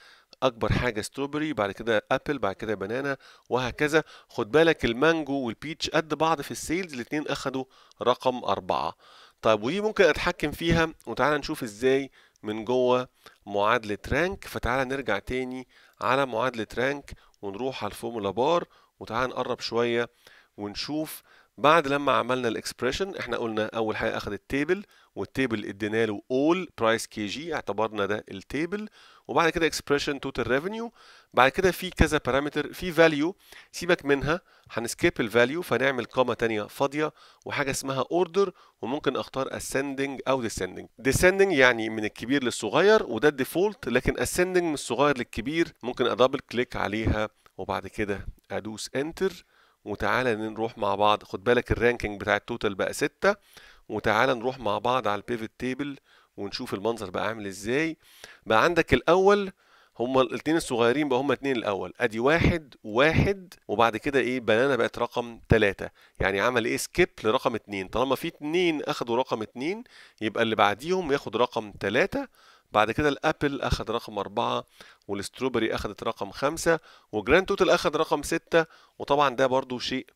اكبر حاجه ستروبري بعد كده ابل بعد كده بنانا وهكذا خد بالك المانجو والبيتش قد بعض في السيلز الاثنين اخدوا رقم أربعة طيب ودي ممكن اتحكم فيها وتعالى نشوف ازاي من جوه معادلة رانك فتعالى نرجع تاني على معادلة رانك ونروح على الفورمولا بار وتعالى نقرب شوية ونشوف بعد لما عملنا الاكسبريشن احنا قلنا اول حاجة اخدت تيبل والتيبل ادينا له اول برايس كي جي اعتبرنا ده التيبل وبعد كده اكسبريشن توتال ريفينيو بعد كده في كذا بارامتر في فاليو سيبك منها هنسكيب الفاليو فنعمل قامه ثانيه فاضيه وحاجه اسمها اوردر وممكن اختار ascending او descending descending يعني من الكبير للصغير وده الديفولت لكن ascending من الصغير للكبير ممكن ادبل كليك عليها وبعد كده ادوس انتر وتعالى نروح مع بعض خد بالك الرانكينج بتاع التوتال بقى 6 وتعالى نروح مع بعض على البيفت تيبل ونشوف المنظر بقى عامل ازاي بقى عندك الاول هما الاثنين الصغيرين بقى هما اثنين الاول ادي واحد واحد وبعد كده ايه بنانا بقت رقم ثلاثة يعني عمل ايه سكيب لرقم اثنين طالما في اثنين اخدوا رقم اثنين يبقى اللي بعديهم ياخد رقم ثلاثة بعد كده الابل اخد رقم أربعة والستروبري اخدت رقم خمسة وجراند توتال اخد رقم ستة وطبعا ده برضو شيء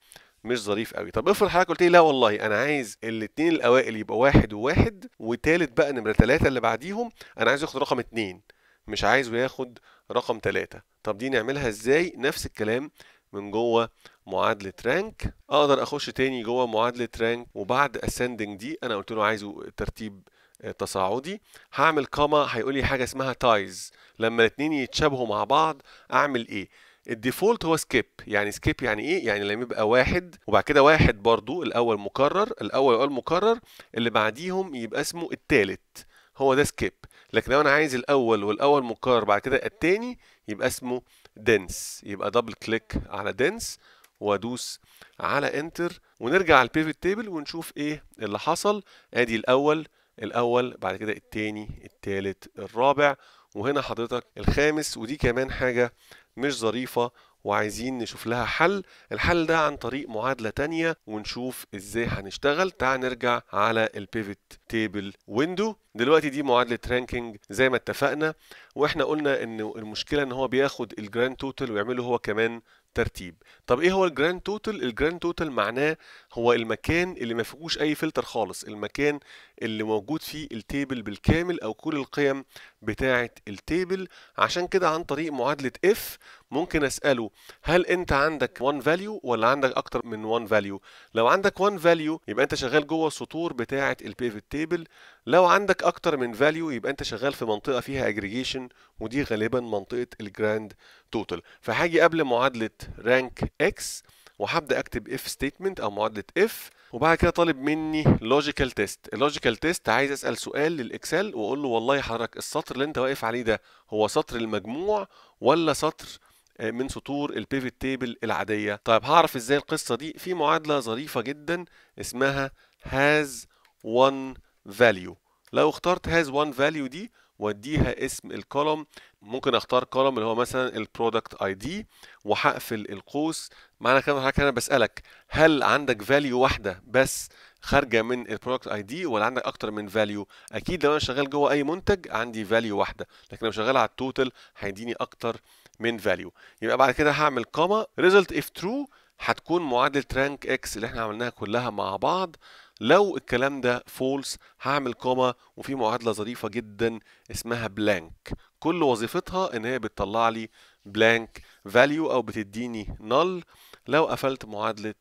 مش ظريف قوي طب افرض حضرتك قلت لي لا والله انا عايز الاثنين الاوائل يبقى واحد وواحد وثالث بقى نمره ثلاثه اللي بعديهم انا عايز ياخد رقم اثنين مش عايزه ياخد رقم ثلاثة طب دي نعملها ازاي نفس الكلام من جوه معادلة رانك اقدر اخش تاني جوه معادلة رانك وبعد اسندنج دي انا قلت له عايزه ترتيب آه، تصاعدي هعمل كاما هيقول لي حاجة اسمها تايز لما الاتنين يتشابهوا مع بعض اعمل ايه الديفولت هو سكيب يعني سكيب يعني ايه يعني لما يبقى واحد وبعد كده واحد برضو الاول مكرر الاول يقول مكرر اللي بعديهم يبقى اسمه التالت هو ده سكيب لكن لو انا عايز الاول والاول مكرر بعد كده التاني يبقى اسمه دنس يبقى دبل كليك على دنس وادوس على انتر ونرجع على البيفت تيبل ونشوف ايه اللي حصل ادي الاول الاول بعد كده التاني التالت الرابع وهنا حضرتك الخامس ودي كمان حاجه مش ظريفة وعايزين نشوف لها حل الحل ده عن طريق معادلة تانية ونشوف ازاي هنشتغل تعال نرجع على البيفت تيبل ويندو دلوقتي دي معادلة رانكينج زي ما اتفقنا واحنا قلنا ان المشكلة ان هو بياخد الجراند توتال ويعمله هو كمان ترتيب طب ايه هو الجراند توتال الجراند توتال معناه هو المكان اللي ما فيهوش اي فلتر خالص المكان اللي موجود فيه التيبل بالكامل او كل القيم بتاعه التيبل عشان كده عن طريق معادله اف ممكن اساله هل انت عندك 1 فاليو ولا عندك اكتر من 1 فاليو لو عندك 1 فاليو يبقى انت شغال جوه السطور بتاعه البيفت تيبل لو عندك اكتر من فاليو يبقى انت شغال في منطقه فيها اجريجيشن ودي غالبا منطقه الجراند توتال فهاجي قبل معادله رانك اكس وهبدا اكتب اف ستيتمنت او معادله اف وبعد كده طالب مني لوجيكال تيست اللوجيكال تيست عايز اسال سؤال للاكسل واقول له والله حضرتك السطر اللي انت واقف عليه ده هو سطر المجموع ولا سطر آه، من سطور البيفت تيبل العاديه طيب هعرف ازاي القصه دي في معادله ظريفه جدا اسمها has one value لو اخترت has one value دي واديها اسم الكولوم ممكن اختار كولوم اللي هو مثلا البرودكت اي دي وهقفل القوس معنى كده حضرتك انا بسالك هل عندك فاليو واحده بس خارجه من البرودكت اي دي ولا عندك اكتر من فاليو اكيد لو انا شغال جوه اي منتج عندي فاليو واحده لكن لو شغال على التوتال هيديني اكتر من فاليو يبقى بعد كده هعمل كوما ريزلت اف ترو هتكون معادله رانك اكس اللي احنا عملناها كلها مع بعض لو الكلام ده فولس هعمل كوما وفي معادله ظريفه جدا اسمها بلانك كل وظيفتها ان هي بتطلع لي بلانك فاليو او بتديني نل لو قفلت معادله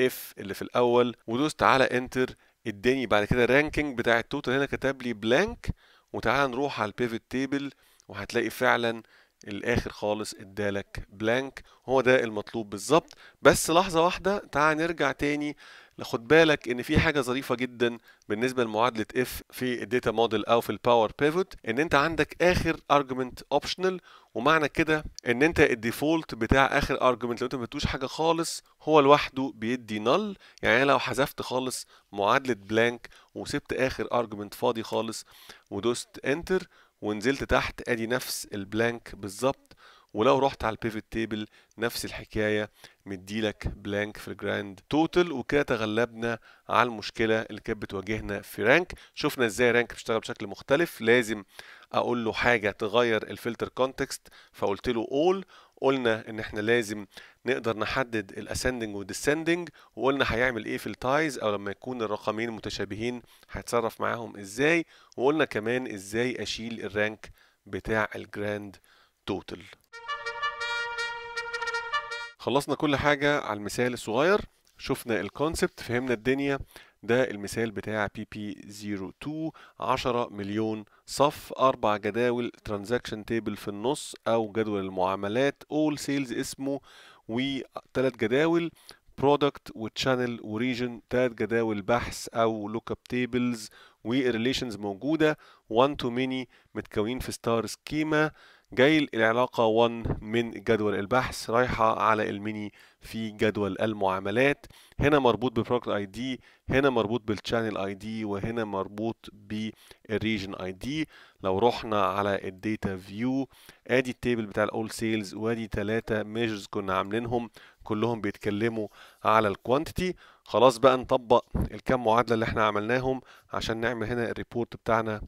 اف اللي في الاول ودوست على انتر اداني بعد كده رانكينج بتاع التوتال هنا كتب لي بلانك وتعالى نروح على البيفت تيبل وهتلاقي فعلا الاخر خالص ادالك بلانك هو ده المطلوب بالظبط بس لحظه واحده تعال نرجع تاني خد بالك ان في حاجه ظريفه جدا بالنسبه لمعادله اف في الداتا موديل او في الباور بيفوت ان انت عندك اخر ارجمنت اوبشنال ومعنى كده ان انت الديفولت بتاع اخر ارجمنت لو انت ما اديتوش حاجه خالص هو لوحده بيدي نل يعني لو حذفت خالص معادله بلانك وسبت اخر ارجمنت فاضي خالص ودوست انتر ونزلت تحت ادي نفس البلانك بالظبط ولو رحت على البيفت تيبل نفس الحكايه مديلك بلانك في الجراند توتال وكده تغلبنا على المشكله اللي كانت بتواجهنا في رانك شفنا ازاي رانك بيشتغل بشكل مختلف لازم اقول له حاجه تغير الفلتر كونتكست فقلت له اول قلنا ان احنا لازم نقدر نحدد الاسندنج والديسندنج وقلنا هيعمل ايه في التايز او لما يكون الرقمين متشابهين هيتصرف معاهم ازاي وقلنا كمان ازاي اشيل الرانك بتاع الجراند توتال خلصنا كل حاجة على المثال الصغير شفنا الكونسبت فهمنا الدنيا ده المثال بتاع بي بي 02 10 مليون صف اربع جداول ترانزاكشن تيبل في النص او جدول المعاملات اول سيلز اسمه وثلاث جداول برودكت وتشانل وريجن ثلاث جداول بحث او لوك اب تيبلز وريليشنز موجوده 1 تو ميني متكونين في ستار سكيما جاي العلاقة 1 من جدول البحث رايحة على الميني في جدول المعاملات هنا مربوط بالبرودكت اي دي هنا مربوط بالشانل اي دي وهنا مربوط بالريجن اي دي لو رحنا على الداتا فيو ادي التيبل بتاع الاول سيلز وادي ثلاثة ميجرز كنا عاملينهم كلهم بيتكلموا على الكوانتيتي خلاص بقى نطبق الكم معادلة اللي احنا عملناهم عشان نعمل هنا الريبورت بتاعنا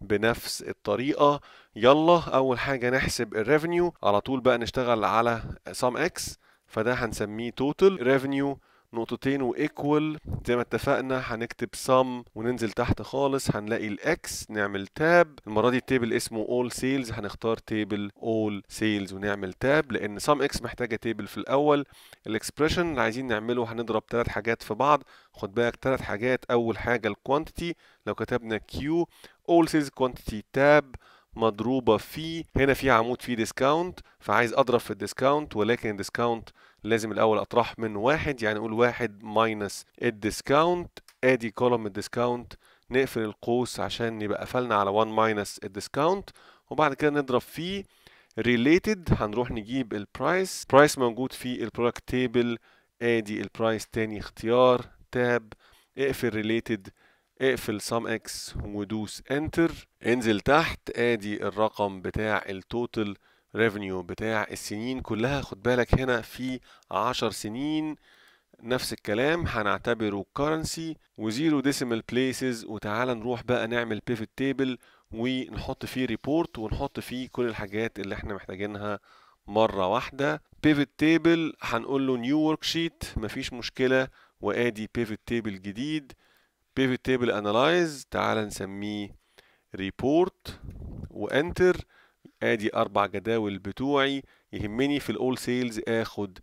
بنفس الطريقة يلا أول حاجة نحسب الريفنيو على طول بقى نشتغل على sum x فده هنسميه total revenue نقطتين وايكوال زي ما اتفقنا هنكتب سم وننزل تحت خالص هنلاقي الاكس نعمل تاب المره دي التيبل اسمه اول سيلز هنختار تيبل اول سيلز ونعمل تاب لان سم اكس محتاجه تيبل في الاول الاكسبريشن اللي عايزين نعمله هنضرب ثلاث حاجات في بعض خد بالك ثلاث حاجات اول حاجه الكوانتيتي لو كتبنا كيو اول سيلز كوانتيتي تاب مضروبه في هنا في عمود فيه ديسكاونت فعايز اضرب في الديسكاونت ولكن الديسكاونت لازم الاول اطرح من واحد يعني اقول واحد ماينس الديسكاونت ادي كولوم الديسكاونت نقفل القوس عشان يبقى قفلنا على 1 ماينس الديسكاونت وبعد كده نضرب فيه ريليتد هنروح نجيب البرايس برايس موجود في البرودكت تيبل ادي البرايس تاني اختيار تاب اقفل ريليتد اقفل سام اكس ودوس انتر انزل تحت ادي الرقم بتاع التوتال ريفينيو بتاع السنين كلها خد بالك هنا في 10 سنين نفس الكلام هنعتبره كرنسي وزيرو ديسيمال بليسز وتعالى نروح بقى نعمل بيفت تيبل ونحط فيه ريبورت ونحط فيه كل الحاجات اللي احنا محتاجينها مرة واحدة بيفت تيبل هنقول له ورك شيت مفيش مشكلة وادي بيفت تيبل جديد بيفت تيبل انالايز تعالى نسميه ريبورت وانتر ادي اربع جداول بتوعي يهمني في الاول سيلز اخد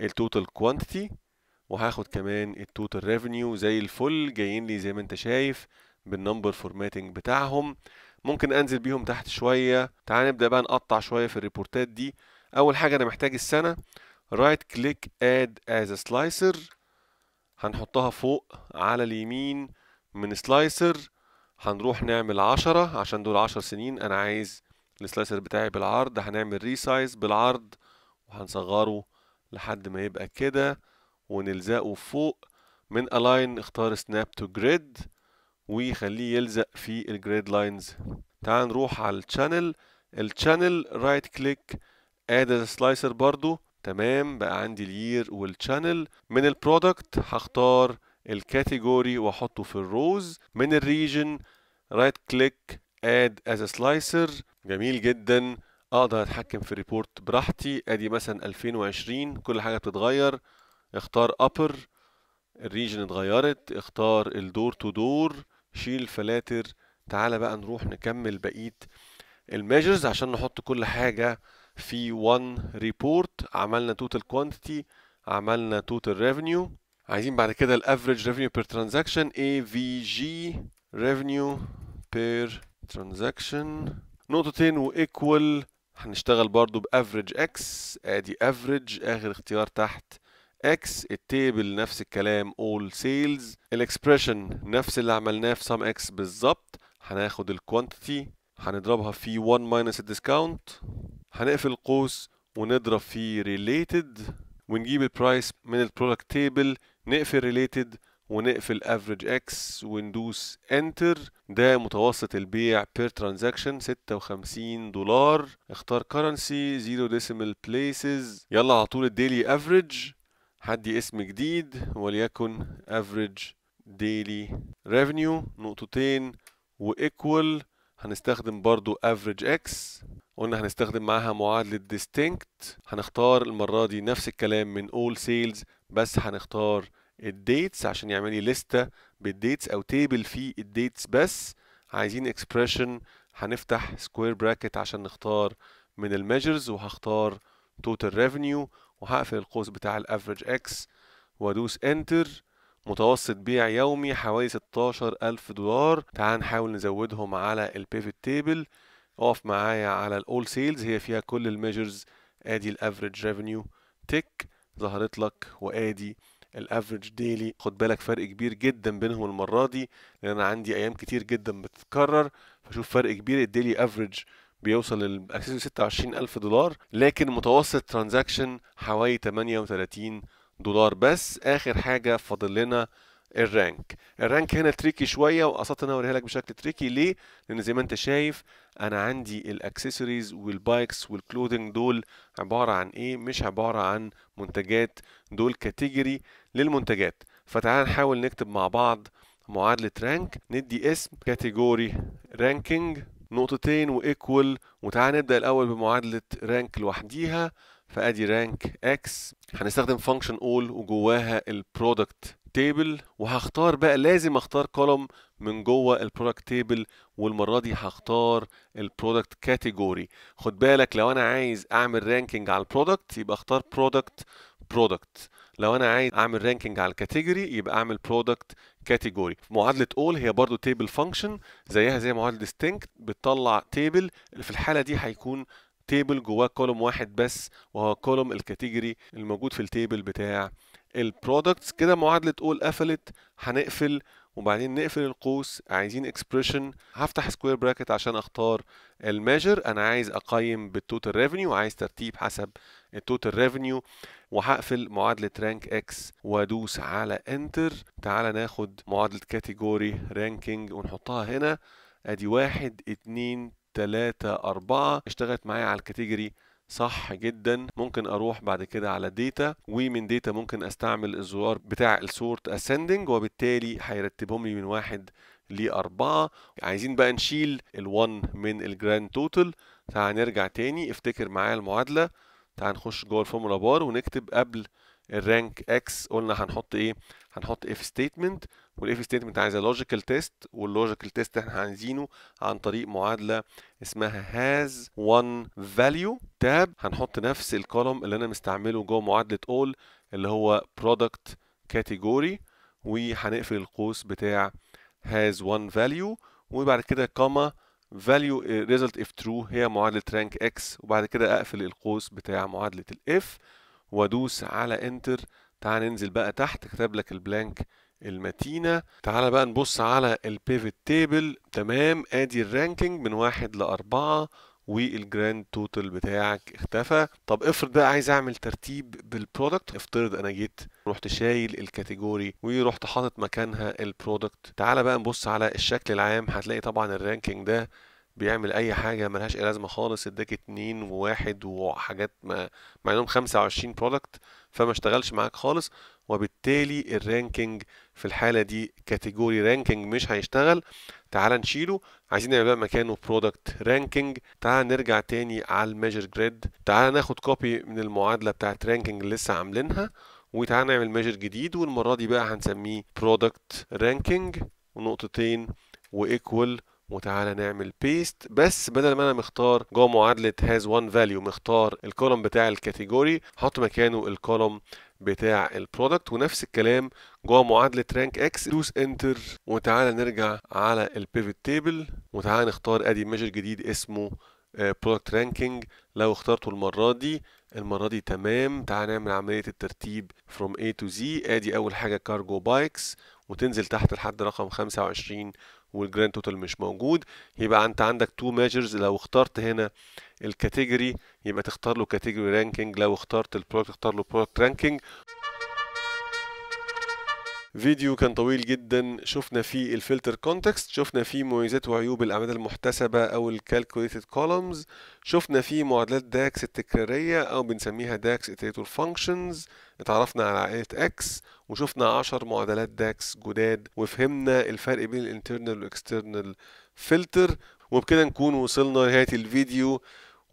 التوتال كوانتيتي وهاخد كمان التوتال ريفينيو زي الفل جايين لي زي ما انت شايف بالنمبر فورماتنج بتاعهم ممكن انزل بيهم تحت شويه تعال نبدا بقى نقطع شويه في الريبورتات دي اول حاجه انا محتاج السنه رايت كليك اد از سلايسر هنحطها فوق على اليمين من سلايسر هنروح نعمل عشرة عشان دول عشر سنين انا عايز السلايسر بتاعي بالعرض هنعمل ريسايز بالعرض وهنصغره لحد ما يبقى كده ونلزقه فوق من الاين اختار سناب تو جريد ويخليه يلزق في الجريد لاينز تعال نروح على الشانل الشانل رايت كليك اد السلايسر برضو تمام بقى عندي الير والشانل من البرودكت هختار الكاتيجوري واحطه في الروز من الريجن رايت كليك اد از سلايسر جميل جدا اقدر اتحكم في الريبورت براحتي ادي مثلا 2020 كل حاجه بتتغير اختار upper الريجن اتغيرت اختار الدور تو دور شيل فلاتر تعالى بقى نروح نكمل بقيه الميجرز عشان نحط كل حاجه في 1 ريبورت عملنا توتال كوانتيتي عملنا توتال ريفينيو عايزين بعد كده الافريج ريفينيو بير ترانزاكشن اي في جي ريفينيو بير ترانزاكشن نقطتين وايكوال هنشتغل برضو بافريج اكس ادي افريج اخر اختيار تحت اكس التيبل نفس الكلام اول سيلز الاكسبريشن نفس اللي عملناه في سام اكس بالظبط هناخد الكوانتيتي هنضربها في 1 ماينس الديسكاونت هنقفل القوس ونضرب في ريليتد ونجيب البرايس من البرودكت تيبل نقفل ريليتد ونقفل افريج اكس وندوس انتر ده متوسط البيع بير ترانزاكشن 56 دولار اختار كرنسي زيرو ديسيمال بليسز يلا على طول الديلي افريج حدي اسم جديد وليكن افريج ديلي ريفينيو نقطتين وايكوال هنستخدم برضو افريج اكس قلنا هنستخدم معاها معادلة distinct هنختار المرة دي نفس الكلام من all sales بس هنختار الديتس عشان يعمل لي لستة بالديتس أو تيبل فيه الديتس بس عايزين اكسبريشن هنفتح سكوير براكت عشان نختار من الميجرز وهختار توتال ريفينيو وهقفل القوس بتاع الافريج اكس وادوس انتر متوسط بيع يومي حوالي 16000 دولار تعال نحاول نزودهم على البيفت تيبل اقف معايا على الاول سيلز هي فيها كل الميجرز ادي الافريج ريفينيو تك ظهرت لك وادي الافريج ديلي خد بالك فرق كبير جدا بينهم المره دي لان انا عندي ايام كتير جدا بتتكرر فشوف فرق كبير الديلي افريج بيوصل ل 26000 دولار لكن متوسط ترانزاكشن حوالي 38 دولار بس اخر حاجه فاضل لنا الرانك الرانك هنا تريكي شويه وقصدت انا اوريها لك بشكل تريكي ليه لان زي ما انت شايف انا عندي الاكسسوارز والبايكس والكلودنج دول عباره عن ايه مش عباره عن منتجات دول كاتيجوري للمنتجات فتعال نحاول نكتب مع بعض معادله رانك ندي اسم كاتيجوري رانكينج نقطتين وايكوال وتعال نبدا الاول بمعادله رانك لوحديها فادي رانك اكس هنستخدم فانكشن اول وجواها البرودكت تيبل وهختار بقى لازم اختار كولوم من جوه البرودكت تيبل والمره دي هختار البرودكت كاتيجوري خد بالك لو انا عايز اعمل رانكينج على البرودكت يبقى اختار برودكت برودكت لو انا عايز اعمل رانكينج على الكاتيجوري يبقى اعمل برودكت كاتيجوري معادله اول هي برضو تيبل فانكشن زيها زي معادله ستينك بتطلع تيبل في الحاله دي هيكون تيبل جواه كولوم واحد بس وهو كولوم الكاتيجوري الموجود في التيبل بتاع البرودكتس كده معادله اول قفلت هنقفل وبعدين نقفل القوس عايزين اكسبريشن هفتح سكوير براكت عشان اختار الميجر انا عايز اقيم بالتوتال ريفينيو عايز ترتيب حسب التوتال ريفينيو وهقفل معادله رانك اكس وادوس على انتر تعال ناخد معادله كاتيجوري رانكينج ونحطها هنا ادي واحد اتنين تلاتة أربعة اشتغلت معايا على الكاتيجوري صح جدا ممكن اروح بعد كده على داتا ومن داتا ممكن استعمل الزرار بتاع السورت اسندنج وبالتالي هيرتبهم لي من واحد لأربعة عايزين بقى نشيل ال1 من الجراند توتال تعال نرجع تاني افتكر معايا المعادلة تعال نخش جوه الفورمولا بار ونكتب قبل الرانك اكس قلنا هنحط ايه هنحط اف ستيتمنت والاف ستيتمنت عايزه لوجيكال تيست واللوجيكال تيست احنا عايزينه عن طريق معادله اسمها has one value تاب هنحط نفس الكولوم اللي انا مستعمله جوه معادله all اللي هو product category وهنقفل القوس بتاع has one value وبعد كده comma value result if true هي معادلة rank x وبعد كده أقفل القوس بتاع معادلة الاف وأدوس على enter تعال ننزل بقى تحت كتب لك البلانك المتينه تعال بقى نبص على البيفت تيبل تمام ادي الرانكينج من واحد لاربعه والجراند توتال بتاعك اختفى طب افرض بقى عايز اعمل ترتيب بالبرودكت افترض انا جيت رحت شايل الكاتيجوري ورحت حاطط مكانها البرودكت تعال بقى نبص على الشكل العام هتلاقي طبعا الرانكينج ده بيعمل اي حاجه ملهاش اي لازمه خالص اداك اتنين وواحد وحاجات ما مع انهم 25 برودكت فما اشتغلش معاك خالص وبالتالي الرانكينج في الحاله دي كاتيجوري رانكينج مش هيشتغل تعال نشيله عايزين نعمل بقى مكانه برودكت رانكينج تعال نرجع تاني على الميجر جريد تعال ناخد كوبي من المعادله بتاعت رانكينج اللي لسه عاملينها وتعال نعمل ميجر جديد والمره دي بقى هنسميه برودكت رانكينج ونقطتين وايكوال وتعالى نعمل بيست بس بدل ما انا مختار جوه معادله هاز وان فاليو مختار الكولوم بتاع الكاتيجوري هحط مكانه الكولوم بتاع البرودكت ونفس الكلام جوه معادله رانك اكس دوس انتر وتعالى نرجع على البيفت تيبل وتعالى نختار ادي ميجر جديد اسمه برودكت آه، رانكينج لو اخترته المره دي المره دي تمام تعالى نعمل عمليه الترتيب فروم اي تو زي ادي اول حاجه كارجو بايكس وتنزل تحت لحد رقم 25 والجراند توتال مش موجود يبقى انت عندك تو ميجرز لو اخترت هنا الكاتيجوري يبقى تختار له كاتيجوري رانكينج لو اخترت البرودكت تختار له برودكت رانكينج فيديو كان طويل جدا شفنا فيه الفلتر كونتكست شفنا فيه مميزات وعيوب الاعمال المحتسبه او الكالكوليتد كولومز شفنا فيه معادلات داكس التكراريه او بنسميها داكس اتريتور فانكشنز اتعرفنا على عائلة X وشفنا 10 معادلات داكس جداد وفهمنا الفرق بين الانترنال والاكسترنال فلتر وبكده نكون وصلنا لنهاية الفيديو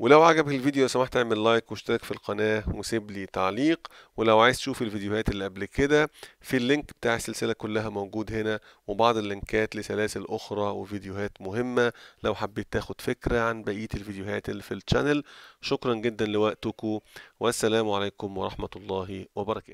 ولو عجبك الفيديو لو سمحت اعمل لايك واشترك في القناة وسيب لي تعليق ولو عايز تشوف الفيديوهات اللي قبل كده في اللينك بتاع السلسلة كلها موجود هنا وبعض اللينكات لسلاسل أخرى وفيديوهات مهمة لو حبيت تاخد فكرة عن بقية الفيديوهات اللي في الشانل شكرا جدا لوقتكم والسلام عليكم ورحمة الله وبركاته